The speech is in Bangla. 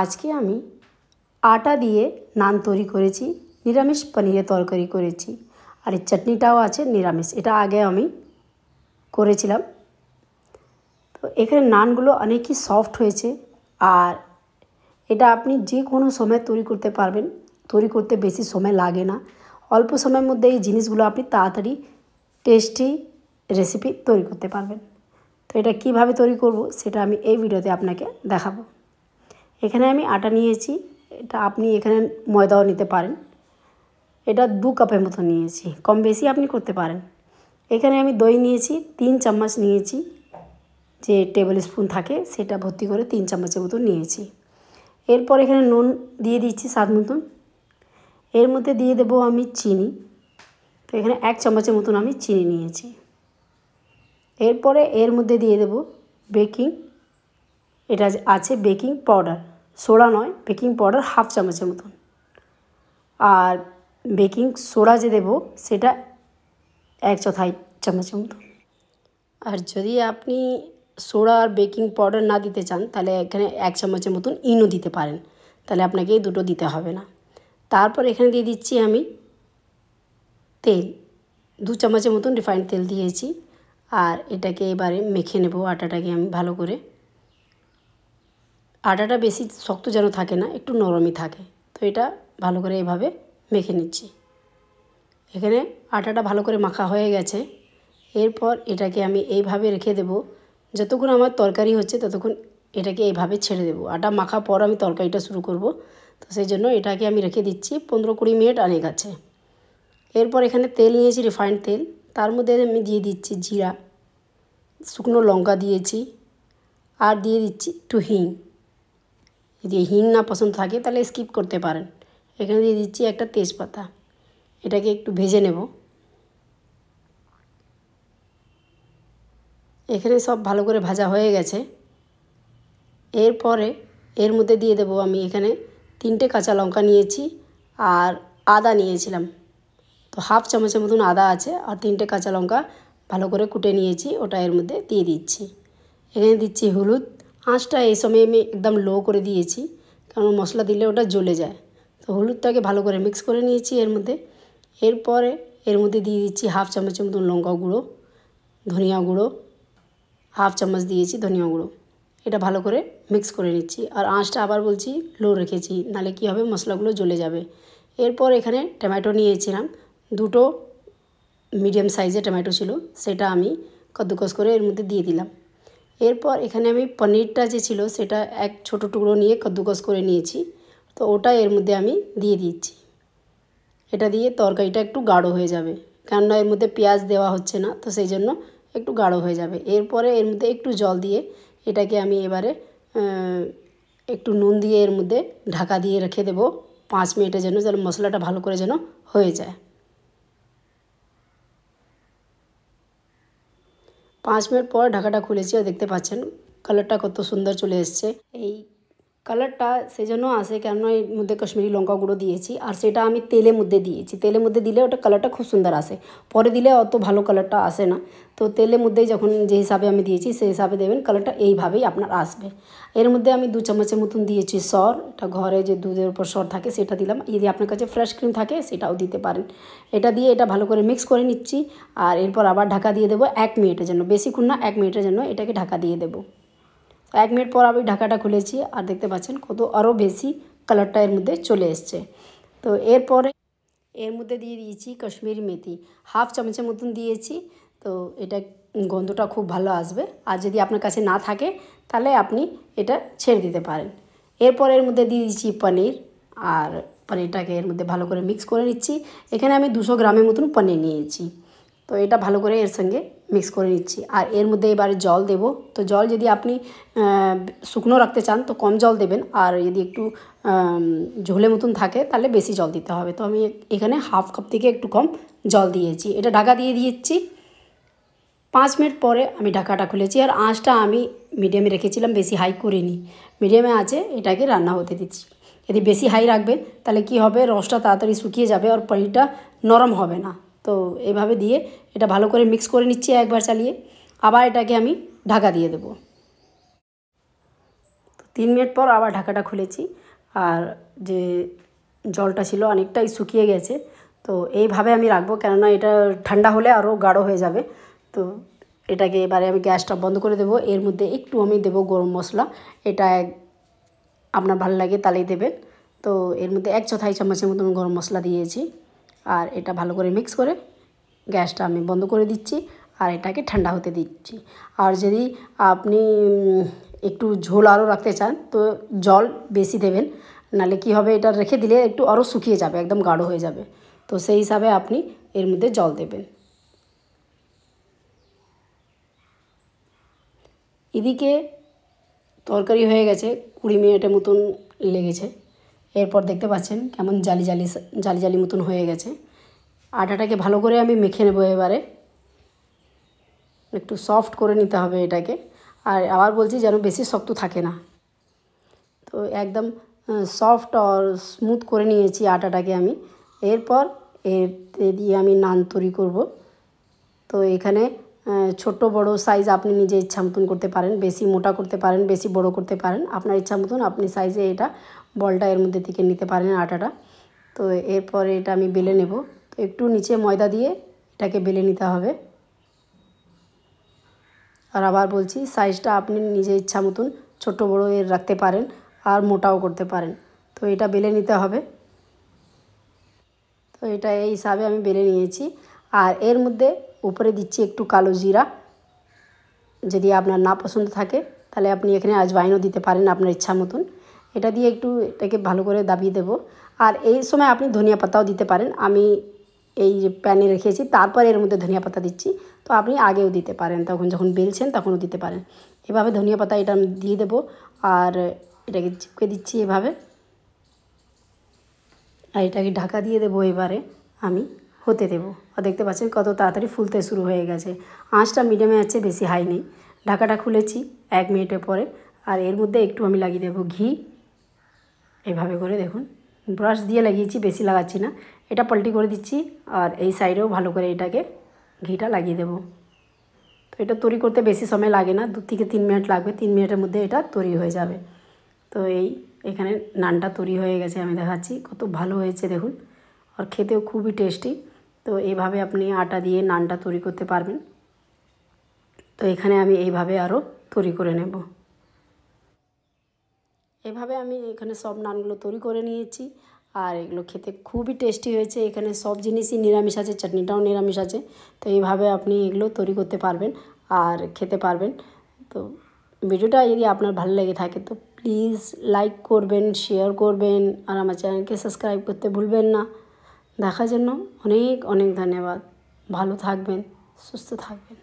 আজকে আমি আটা দিয়ে নান তৈরি করেছি নিরামিষ পনিরের তরকারি করেছি আর এই চাটনিটাও আছে নিরামিষ এটা আগে আমি করেছিলাম তো এখানে নানগুলো অনেকই সফট হয়েছে আর এটা আপনি যে কোনো সময় তৈরি করতে পারবেন তৈরি করতে বেশি সময় লাগে না অল্প সময়ের মধ্যে এই জিনিসগুলো আপনি তাড়াতাড়ি টেস্টি রেসিপি তৈরি করতে পারবেন তো এটা কিভাবে তৈরি করব সেটা আমি এই ভিডিওতে আপনাকে দেখাবো এখানে আমি আটা নিয়েছি এটা আপনি এখানে ময়দাও নিতে পারেন এটা দু কাপের মতো নিয়েছি কম বেশি আপনি করতে পারেন এখানে আমি দই নিয়েছি তিন চামচ নিয়েছি যে টেবিল স্পুন থাকে সেটা ভর্তি করে তিন চামচের মতো নিয়েছি এরপর এখানে নুন দিয়ে দিচ্ছি স্বাদ মতন এর মধ্যে দিয়ে দেব আমি চিনি তো এখানে এক চামচের মতন আমি চিনি নিয়েছি এরপরে এর মধ্যে দিয়ে দেব বেকিং এটা আছে বেকিং পাউডার সোডা নয় বেকিং পাউডার হাফ চামচের মতন আর বেকিং সোডা যে দেবো সেটা এক চথাই চামচের মতন আর যদি আপনি সোডা আর বেকিং পাউডার না দিতে চান তাহলে এখানে এক চামচের মতন ইনো দিতে পারেন তাহলে আপনাকে এই দুটো দিতে হবে না তারপর এখানে দিয়ে দিচ্ছি আমি তেল দু চামচের মতন রিফাইন্ড তেল দিয়েছি আর এটাকে এবারে মেখে নেব আটাটাকে আমি ভালো করে আটাটা বেশি শক্ত যেন থাকে না একটু নরমই থাকে তো এটা ভালো করে এভাবে মেখে নিচ্ছি এখানে আটাটা ভালো করে মাখা হয়ে গেছে এরপর এটাকে আমি এইভাবে রেখে দেব যতক্ষণ আমার তরকারি হচ্ছে ততক্ষণ এটাকে এইভাবে ছেড়ে দেব আটা মাখা পর আমি তরকারিটা শুরু করব তো সেই জন্য এটাকে আমি রেখে দিচ্ছি পনেরো কুড়ি মিনিট আনে গেছে এরপর এখানে তেল নিয়েছি রিফাইন্ড তেল তার মধ্যে আমি দিয়ে দিচ্ছি জিরা শুকনো লঙ্কা দিয়েছি আর দিয়ে দিচ্ছি একটু হিং যদি হিং না পছন্দ থাকে তাহলে স্কিপ করতে পারেন এখানে দিয়ে দিচ্ছি একটা তেজপাতা এটাকে একটু ভেজে নেব এখানে সব ভালো করে ভাজা হয়ে গেছে এরপরে এর মধ্যে দিয়ে দেব আমি এখানে তিনটে কাঁচা লঙ্কা নিয়েছি আর আদা নিয়েছিলাম তো হাফ চামচের মতন আদা আছে আর তিনটে কাঁচা লঙ্কা ভালো করে কুটে নিয়েছি ওটা এর মধ্যে দিয়ে দিচ্ছি এখানে দিচ্ছি হলুদ আঁচটা এই সময় আমি একদম লো করে দিয়েছি কারণ মশলা দিলে ওটা জ্বলে যায় তো হলুদটাকে ভালো করে মিক্স করে নিয়েছি এর মধ্যে এরপরে এর মধ্যে দিয়ে দিচ্ছি হাফ চামচের মতন লঙ্কা গুঁড়ো ধনিয়া গুঁড়ো হাফ চামচ দিয়েছি ধনিয়া গুঁড়ো এটা ভালো করে মিক্স করে নিচ্ছি আর আঁচটা আবার বলছি লো রেখেছি নালে কি হবে মশলাগুলো জ্বলে যাবে এরপর এখানে টমেটো নিয়েছিলাম দুটো মিডিয়াম সাইজের টমেটো ছিল সেটা আমি কদ্দুকস করে এর মধ্যে দিয়ে দিলাম এরপর এখানে আমি পনিরটা যে ছিল সেটা এক ছোট টুকরো নিয়ে কদ্দুকস করে নিয়েছি তো ওটা এর মধ্যে আমি দিয়ে দিচ্ছি এটা দিয়ে তরকারিটা একটু গাঢ় হয়ে যাবে কেননা এর মধ্যে পেঁয়াজ দেওয়া হচ্ছে না তো সেই জন্য একটু গাঢ় হয়ে যাবে এরপরে এর মধ্যে একটু জল দিয়ে এটাকে আমি এবারে একটু নুন দিয়ে এর মধ্যে ঢাকা দিয়ে রেখে দেবো পাঁচ মিনিটের জন্য যেন মশলাটা ভালো করে যেন হয়ে যায় পাঁচ মিনিট পর ঢাকাটা খুলেছি আর দেখতে পাচ্ছেন কালারটা কত সুন্দর চলে এসছে এই কালারটা সেই জন্য আসে কেন এর মধ্যে কাশ্মীরি লঙ্কা গুঁড়ো দিয়েছি আর সেটা আমি তেলের মধ্যে দিয়েছি তেলের মধ্যে দিলে ওটা কালারটা খুব সুন্দর আসে পরে দিলে অত ভালো কালারটা আসে না তো তেলের মধ্যেই যখন যে হিসাবে আমি দিয়েছি সেই হিসাবে দেবেন কালারটা এইভাবেই আপনার আসবে এর মধ্যে আমি দু চামচের মতন দিয়েছি সর এটা ঘরে যে দুধের উপর সর থাকে সেটা দিলাম যদি আপনার কাছে ফ্রেশ ক্রিম থাকে সেটাও দিতে পারেন এটা দিয়ে এটা ভালো করে মিক্স করে নিচ্ছি আর এরপর আবার ঢাকা দিয়ে দেবো এক মিনিটের জন্য বেশিক্ষণ না এক মিনিটের জন্য এটাকে ঢাকা দিয়ে দেবো এক মিনিট পর আমি ঢাকাটা খুলেছি আর দেখতে পাচ্ছেন কত আরও বেশি কালারটা এর মধ্যে চলে এসছে তো এরপরে এর মধ্যে দিয়ে দিয়েছি কাশ্মীরি মেথি হাফ চামচের মতন দিয়েছি তো এটা গন্ধটা খুব ভালো আসবে আর যদি আপনার কাছে না থাকে তাহলে আপনি এটা ছেড়ে দিতে পারেন এরপর এর মধ্যে দিয়ে দিচ্ছি পনির আর পনিরটাকে এর মধ্যে ভালো করে মিক্স করে নিচ্ছি এখানে আমি দুশো গ্রামের মতন পনির নিয়েছি তো এটা ভালো করে এর সঙ্গে মিক্স করে নিচ্ছি আর এর মধ্যে এবারে জল দেব তো জল যদি আপনি শুকনো রাখতে চান তো কম জল দেবেন আর যদি একটু ঝোলে মতন থাকে তাহলে বেশি জল দিতে হবে তো আমি এখানে হাফ কাপ থেকে একটু কম জল দিয়েছি এটা ঢাকা দিয়ে দিয়েছি পাঁচ মিনিট পরে আমি ঢাকাটা খুলেছি আর আঁচটা আমি মিডিয়ামে রেখেছিলাম বেশি হাই করিনি মিডিয়ামে আছে এটাকে রান্না হতে দিচ্ছি যদি বেশি হাই রাখবে তাহলে কি হবে রসটা তাড়াতাড়ি শুকিয়ে যাবে আর পনিরটা নরম হবে না তো এইভাবে দিয়ে এটা ভালো করে মিক্স করে নিচ্ছি একবার চালিয়ে আবার এটাকে আমি ঢাকা দিয়ে দেব তিন মিনিট পর আবার ঢাকাটা খুলেছি আর যে জলটা ছিল অনেকটাই শুকিয়ে গেছে তো এইভাবে আমি রাখবো কেননা এটা ঠান্ডা হলে আরও গাঢ় হয়ে যাবে তো এটাকে এবারে আমি গ্যাসটা বন্ধ করে দেব এর মধ্যে একটু আমি দেব গরম মশলা এটা আপনার ভালো লাগে তালেই দেবেন তো এর মধ্যে এক চথাই চামচের মতন গরম মশলা দিয়েছি আর এটা ভালো করে মিক্স করে গ্যাসটা আমি বন্ধ করে দিচ্ছি আর এটাকে ঠান্ডা হতে দিচ্ছি আর যদি আপনি একটু ঝোল আরও রাখতে চান তো জল বেশি দেবেন নালে কি হবে এটা রেখে দিলে একটু আরও শুকিয়ে যাবে একদম গাঢ় হয়ে যাবে তো সেই হিসাবে আপনি এর মধ্যে জল দেবেন এদিকে তরকারি হয়ে গেছে কুড়ি মিনিটের মতন লেগেছে এরপর দেখতে পাচ্ছেন কেমন জালি জালি জালি জালি মতন হয়ে গেছে আটাটাকে ভালো করে আমি মেখে নেবো এবারে একটু সফট করে নিতে হবে এটাকে আর আবার বলছি যেন বেশি শক্ত থাকে না তো একদম সফট আর স্মুথ করে নিয়েছি আটাটাকে আমি এরপর এর দিয়ে আমি নান তৈরি করব তো এখানে ছোট বড় সাইজ আপনি নিজে ইচ্ছা মতন করতে পারেন বেশি মোটা করতে পারেন বেশি বড় করতে পারেন আপনার ইচ্ছা মতন আপনি সাইজে এটা বলটা এর মধ্যে থেকে নিতে পারেন আটাটা তো এরপরে এটা আমি বেলে নেব তো একটু নিচে ময়দা দিয়ে এটাকে বেলে নিতে হবে আর আবার বলছি সাইজটা আপনি নিজে ইচ্ছা মতন ছোট বড়ো এর রাখতে পারেন আর মোটাও করতে পারেন তো এটা বেলে নিতে হবে তো এটা এই হিসাবে আমি বেলে নিয়েছি আর এর মধ্যে উপরে দিচ্ছি একটু কালো জিরা যদি আপনার না পছন্দ থাকে তাহলে আপনি এখানে আজওয়াইনও দিতে পারেন আপনার ইচ্ছা মতন এটা দিয়ে একটু এটাকে ভালো করে দাবিয়ে দেব আর এই সময় আপনি ধনিয়া পাতাও দিতে পারেন আমি এই যে প্যানে রেখেছি তারপর এর মধ্যে ধনিয়া পাতা দিচ্ছি তো আপনি আগেও দিতে পারেন তখন যখন বেলছেন তখনও দিতে পারেন এভাবে ধনিয়া পাতা এটা আমি দিয়ে দেবো আর এটাকে চিপকে দিচ্ছি এভাবে আর এটাকে ঢাকা দিয়ে দেবো এবারে আমি হতে দেবো আর দেখতে পাচ্ছেন কত তাড়াতাড়ি ফুলতে শুরু হয়ে গেছে আঁচটা মিডিয়ামে আছে বেশি হাই নেই ঢাকাটা খুলেছি এক মিনিটের পরে আর এর মধ্যে একটু আমি লাগিয়ে দেবো ঘি এভাবে করে দেখুন ব্রাশ দিয়ে লাগিয়েছি বেশি লাগাচ্ছি না এটা পাল্টি করে দিচ্ছি আর এই সাইডেও ভালো করে এটাকে ঘিটা লাগিয়ে দেবো তো এটা তৈরি করতে বেশি সময় লাগে না দু থেকে তিন মিনিট লাগবে তিন মিনিটের মধ্যে এটা তৈরি হয়ে যাবে তো এই এখানে নানটা তৈরি হয়ে গেছে আমি দেখাচ্ছি কত ভালো হয়েছে দেখুন আর খেতেও খুবই টেস্টি তো এইভাবে আপনি আটা দিয়ে নানটা তৈরি করতে পারবেন তো এখানে আমি এইভাবে আরও তৈরি করে নেব এভাবে আমি এখানে সব নানগুলো তৈরি করে নিয়েছি আর এগুলো খেতে খুবই টেস্টি হয়েছে এখানে সব জিনিসই নিরামিষ আছে চাটনিটাও নিরামিষ আছে তো এইভাবে আপনি এগুলো তৈরি করতে পারবেন আর খেতে পারবেন তো ভিডিওটা যদি আপনার ভালো লেগে থাকে তো প্লিজ লাইক করবেন শেয়ার করবেন আর আমার চ্যানেলকে সাবস্ক্রাইব করতে ভুলবেন না দেখার জন্য অনেক অনেক ধন্যবাদ ভালো থাকবেন সুস্থ থাকবেন